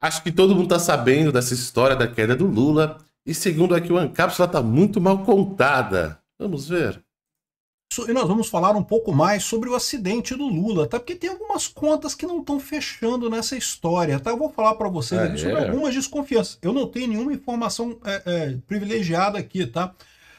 Acho que todo mundo está sabendo dessa história da queda do Lula. E segundo aqui o Ancapsula está muito mal contada. Vamos ver. E nós vamos falar um pouco mais sobre o acidente do Lula, tá? Porque tem algumas contas que não estão fechando nessa história, tá? Eu vou falar para vocês ah, aqui é? sobre algumas desconfianças. Eu não tenho nenhuma informação é, é, privilegiada aqui, tá?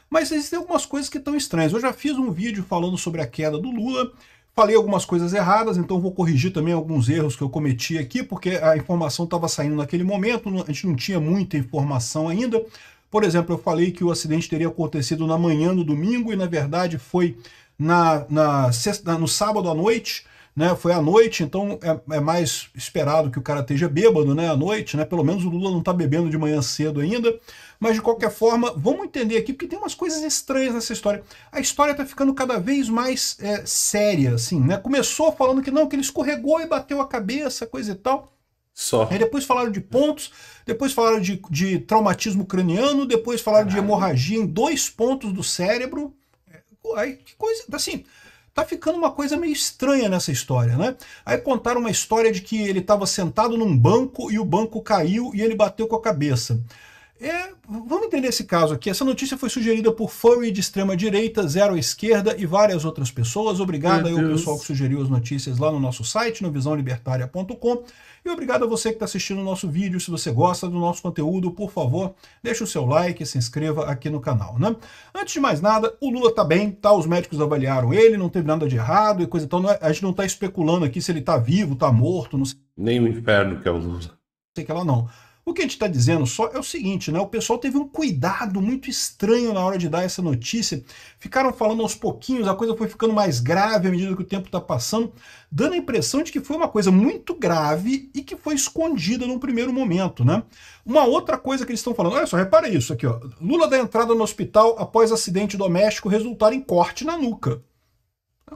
Mas existem algumas coisas que estão estranhas. Eu já fiz um vídeo falando sobre a queda do Lula. Falei algumas coisas erradas, então vou corrigir também alguns erros que eu cometi aqui, porque a informação estava saindo naquele momento, a gente não tinha muita informação ainda. Por exemplo, eu falei que o acidente teria acontecido na manhã do domingo e, na verdade, foi na, na sexta, no sábado à noite, né? Foi à noite, então é, é, mais esperado que o cara esteja bêbado, né? À noite, né? Pelo menos o Lula não está bebendo de manhã cedo ainda. Mas de qualquer forma, vamos entender aqui, porque tem umas coisas estranhas nessa história. A história está ficando cada vez mais é, séria, assim, né? Começou falando que não, que ele escorregou e bateu a cabeça, coisa e tal. Só. Aí depois falaram de pontos, depois falaram de, de traumatismo craniano, depois falaram Caralho. de hemorragia em dois pontos do cérebro. É, Aí, que coisa. Assim, tá ficando uma coisa meio estranha nessa história, né? Aí contaram uma história de que ele estava sentado num banco e o banco caiu e ele bateu com a cabeça. É, vamos entender esse caso aqui. Essa notícia foi sugerida por Furry de extrema direita, Zero Esquerda e várias outras pessoas. Obrigado Meu aí ao pessoal que sugeriu as notícias lá no nosso site, no visãolibertaria.com. E obrigado a você que está assistindo o nosso vídeo. Se você gosta do nosso conteúdo, por favor, deixe o seu like e se inscreva aqui no canal. Né? Antes de mais nada, o Lula está bem, tá? Os médicos avaliaram ele, não teve nada de errado e coisa então não é, A gente não está especulando aqui se ele está vivo, está morto, não sei. Nem o inferno que é o Lula. sei que ela não. O que a gente está dizendo só é o seguinte, né? O pessoal teve um cuidado muito estranho na hora de dar essa notícia. Ficaram falando aos pouquinhos, a coisa foi ficando mais grave à medida que o tempo está passando, dando a impressão de que foi uma coisa muito grave e que foi escondida num primeiro momento, né? Uma outra coisa que eles estão falando, olha só, repara isso aqui, ó. Lula da entrada no hospital após acidente doméstico resultar em corte na nuca.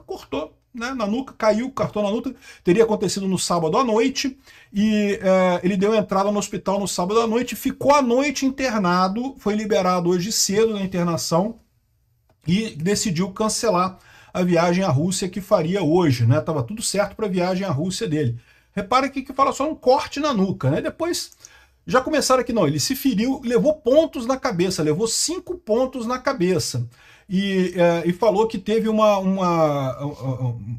Cortou né, na nuca, caiu, cartão na nuca, teria acontecido no sábado à noite, e é, ele deu entrada no hospital no sábado à noite, ficou à noite internado, foi liberado hoje cedo na internação e decidiu cancelar a viagem à Rússia que faria hoje, né? Tava tudo certo para a viagem à Rússia dele. Repara aqui que fala só um corte na nuca, né? Depois já começaram aqui, não, ele se feriu, levou pontos na cabeça, levou cinco pontos na cabeça e, é, e falou que teve uma, uma,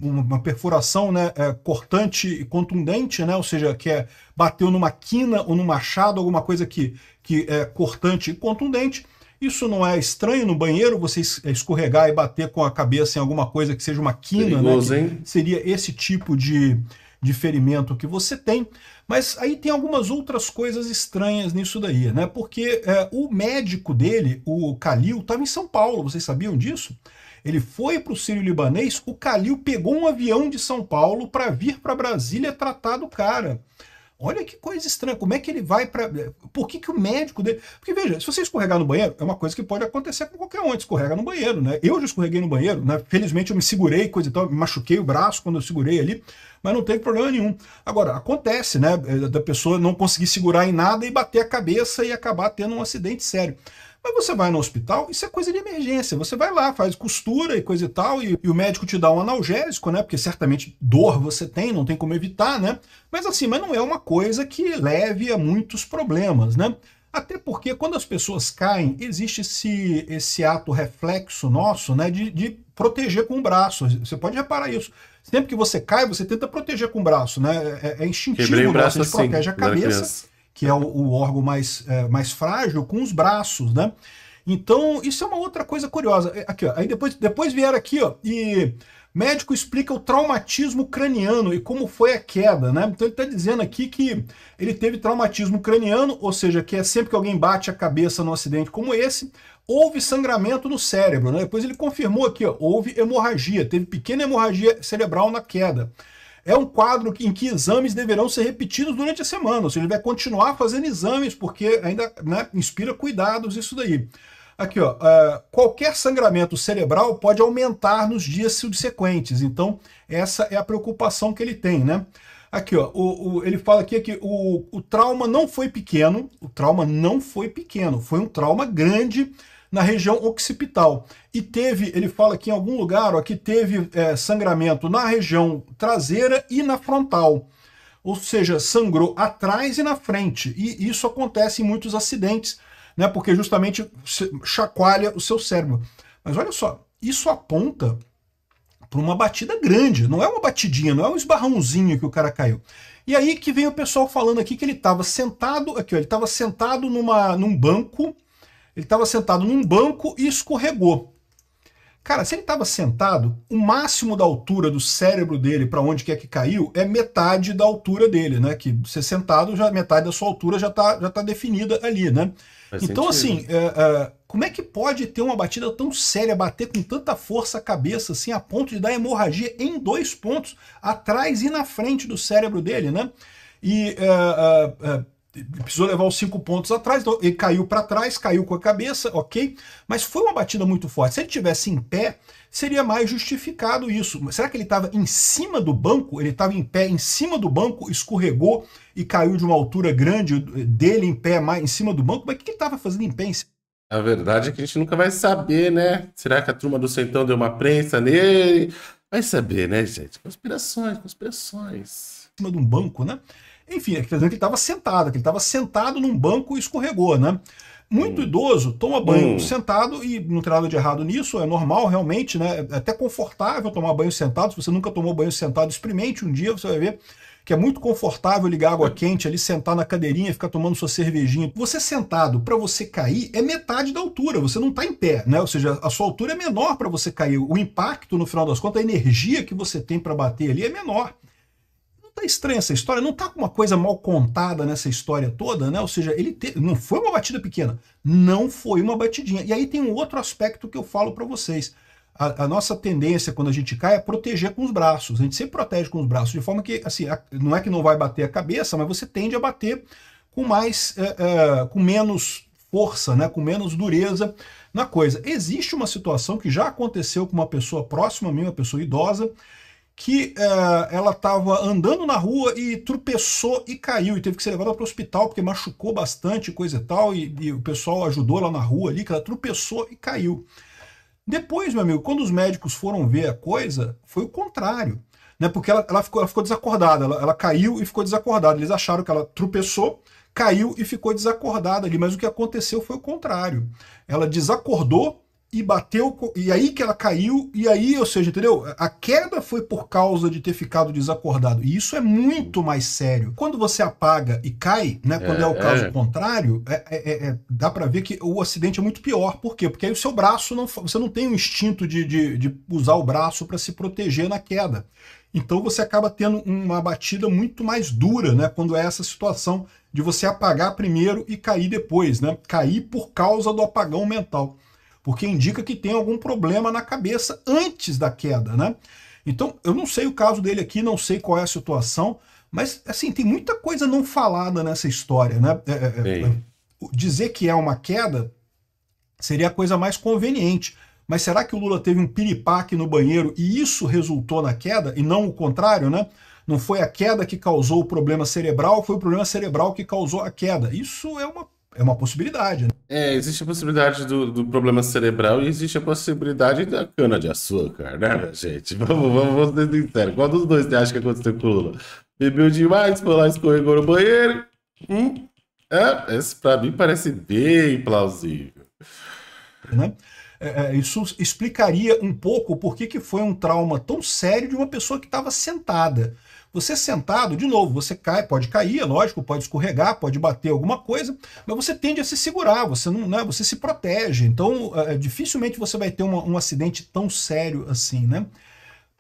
uma perfuração né, é, cortante e contundente, né, ou seja, que é, bateu numa quina ou num machado, alguma coisa que, que é cortante e contundente. Isso não é estranho no banheiro, você é, escorregar e bater com a cabeça em alguma coisa que seja uma quina, né, Perigoso, né? Seria esse tipo de, de ferimento que você tem. Mas aí tem algumas outras coisas estranhas nisso daí, né? Porque é, o médico dele, o Calil, estava em São Paulo, vocês sabiam disso? Ele foi para o Sírio-Libanês, o Calil pegou um avião de São Paulo para vir para Brasília tratar do cara. Olha que coisa estranha, como é que ele vai para. Por que, que o médico dele. Porque veja, se você escorregar no banheiro, é uma coisa que pode acontecer com qualquer um, escorrega no banheiro, né? Eu já escorreguei no banheiro, né? Felizmente eu me segurei, coisa e tal, me machuquei o braço quando eu segurei ali, mas não teve problema nenhum. Agora, acontece, né? Da pessoa não conseguir segurar em nada e bater a cabeça e acabar tendo um acidente sério. Mas você vai no hospital, isso é coisa de emergência. Você vai lá, faz costura e coisa e tal, e, e, o médico te dá um analgésico, né? Porque certamente dor você tem, não tem como evitar, né? Mas assim, mas não é uma coisa que leve a muitos problemas, né? Até porque quando as pessoas caem, existe esse, esse ato reflexo nosso, né? De, de proteger com o braço. Você pode reparar isso. Sempre que você cai, você tenta proteger com o braço, né? É, é instintivo, o braço, né? você assim, protege a cabeça que é o, o órgão mais, é, mais frágil, com os braços, né? Então, isso é uma outra coisa curiosa. É, aqui, ó, aí depois, depois vieram aqui, ó, e médico explica o traumatismo craniano e como foi a queda, né? Então ele está dizendo aqui que ele teve traumatismo craniano, ou seja, que é sempre que alguém bate a cabeça num acidente como esse, houve sangramento no cérebro, né? Depois ele confirmou aqui, ó, houve hemorragia, teve pequena hemorragia cerebral na queda. É um quadro em que exames deverão ser repetidos durante a semana, ou seja, ele vai continuar fazendo exames, porque ainda né, inspira cuidados isso daí. Aqui, ó, uh, qualquer sangramento cerebral pode aumentar nos dias subsequentes. Então, essa é a preocupação que ele tem, né? Aqui, ó, o, o, ele fala aqui que o, o trauma não foi pequeno, o trauma não foi pequeno, foi um trauma grande, na região occipital. E teve, ele fala que em algum lugar ó, que teve é, sangramento na região traseira e na frontal. Ou seja, sangrou atrás e na frente. E isso acontece em muitos acidentes, né? Porque justamente chacoalha o seu cérebro. Mas olha só, isso aponta para uma batida grande, não é uma batidinha, não é um esbarrãozinho que o cara caiu. E aí que vem o pessoal falando aqui que ele estava sentado, aqui ó, ele estava sentado numa, num banco ele estava sentado num banco e escorregou. Cara, se ele estava sentado, o máximo da altura do cérebro dele para onde quer que caiu é metade da altura dele, né? Que você sentado, já metade da sua altura já está já tá definida ali, né? Faz então, sentido. assim, é, é, como é que pode ter uma batida tão séria, bater com tanta força a cabeça, assim, a ponto de dar hemorragia em dois pontos, atrás e na frente do cérebro dele, né? E é, é, é precisou levar os cinco pontos atrás, então ele caiu para trás, caiu com a cabeça, ok? Mas foi uma batida muito forte. Se ele tivesse em pé, seria mais justificado isso. Será que ele estava em cima do banco? Ele estava em pé em cima do banco, escorregou e caiu de uma altura grande dele em pé, mais em cima do banco? Mas o que ele estava fazendo em pé? A verdade é que a gente nunca vai saber, né? Será que a turma do Centão deu uma prensa nele? Vai saber, né, gente? Conspirações, conspirações. Em cima de um banco, né? Enfim, é quer tá dizer que ele estava sentado, que ele estava sentado num banco e escorregou, né? Muito hum. idoso toma banho hum. sentado e não tem nada de errado nisso, é normal realmente, né? É até confortável tomar banho sentado. Se você nunca tomou banho sentado, experimente um dia, você vai ver que é muito confortável ligar água é. quente ali, sentar na cadeirinha, ficar tomando sua cervejinha. Você sentado para você cair é metade da altura, você não está em pé, né? Ou seja, a sua altura é menor para você cair. O impacto, no final das contas, a energia que você tem para bater ali é menor tá estranha essa história, não tá com uma coisa mal contada nessa história toda, né? Ou seja, ele te... não foi uma batida pequena, não foi uma batidinha. E aí tem um outro aspecto que eu falo para vocês. A, a, nossa tendência quando a gente cai é proteger com os braços. A gente sempre protege com os braços, de forma que, assim, a, não é que não vai bater a cabeça, mas você tende a bater com mais, é, é, com menos força, né, com menos dureza na coisa. Existe uma situação que já aconteceu com uma pessoa próxima a mim, uma pessoa idosa, que uh, ela estava andando na rua e tropeçou e caiu e teve que ser levada para o hospital porque machucou bastante, coisa e tal, e, e, o pessoal ajudou ela na rua ali, que ela tropeçou e caiu. Depois, meu amigo, quando os médicos foram ver a coisa, foi o contrário, né? Porque ela, ela, ficou, ela ficou desacordada, ela, ela caiu e ficou desacordada. Eles acharam que ela tropeçou, caiu e ficou desacordada ali, mas o que aconteceu foi o contrário. Ela desacordou e bateu, e aí que ela caiu, e aí, ou seja, entendeu? A queda foi por causa de ter ficado desacordado. E isso é muito mais sério. Quando você apaga e cai, né? Quando é, é o caso é. contrário, é, é, é, é dá para ver que o acidente é muito pior. Por quê? Porque aí o seu braço não. Você não tem o instinto de, de, de usar o braço para se proteger na queda. Então você acaba tendo uma batida muito mais dura, né? Quando é essa situação de você apagar primeiro e cair depois, né? Cair por causa do apagão mental porque indica que tem algum problema na cabeça antes da queda, né? Então, eu não sei o caso dele aqui, não sei qual é a situação, mas, assim, tem muita coisa não falada nessa história, né? É, é, é, é dizer que é uma queda seria a coisa mais conveniente, mas será que o Lula teve um piripaque no banheiro e isso resultou na queda e não o contrário, né? Não foi a queda que causou o problema cerebral, foi o problema cerebral que causou a queda. Isso é uma é uma possibilidade. Né? É, existe a possibilidade do, do, problema cerebral e existe a possibilidade da cana-de-açúcar, né, gente? Vamos, vamos, vamos ser sinceros. Qual dos dois você acha que aconteceu com o Lula? Bebeu demais, foi lá escorregou no banheiro. Hum? É, esse pra mim parece bem plausível. Né? É, é isso explicaria um pouco por que, que foi um trauma tão sério de uma pessoa que estava sentada. Você é sentado, de novo, você cai, pode cair, é lógico, pode escorregar, pode bater alguma coisa, mas você tende a se segurar, você não, né, você se protege. Então, é, é dificilmente você vai ter uma, um acidente tão sério assim, né?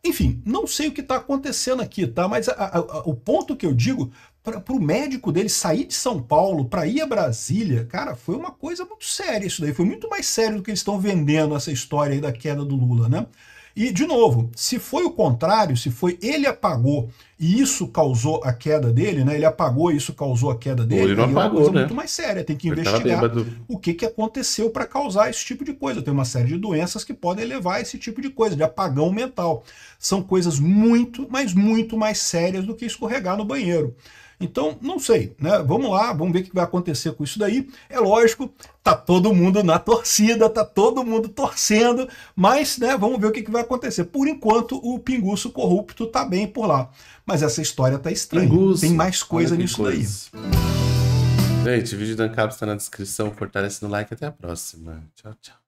Enfim, não sei o que está acontecendo aqui, tá? Mas a, a, a, o ponto que eu digo para o médico dele sair de São Paulo para ir a Brasília, cara, foi uma coisa muito séria isso daí. Foi muito mais sério do que eles estão vendendo essa história aí da queda do Lula, né? E, de novo, se foi o contrário, se foi ele apagou e isso causou a queda dele, né? Ele apagou e isso causou a queda dele, ele não apagou, é uma coisa né? muito mais séria. Tem que ele investigar o que, que aconteceu para causar esse tipo de coisa. Tem uma série de doenças que podem levar a esse tipo de coisa, de apagão mental. São coisas muito, mas muito mais sérias do que escorregar no banheiro. Então, não sei, né? Vamos lá, vamos ver o que vai acontecer com isso daí. É lógico, tá todo mundo na torcida, tá todo mundo torcendo, mas, né, vamos ver o que vai acontecer. Por enquanto, o pinguço corrupto tá bem por lá. Mas essa história tá estranha. Pinguço, Tem mais coisa nisso coisa. daí. Gente, o vídeo da Ancap está na descrição. Fortalece no like. Até a próxima. Tchau, tchau.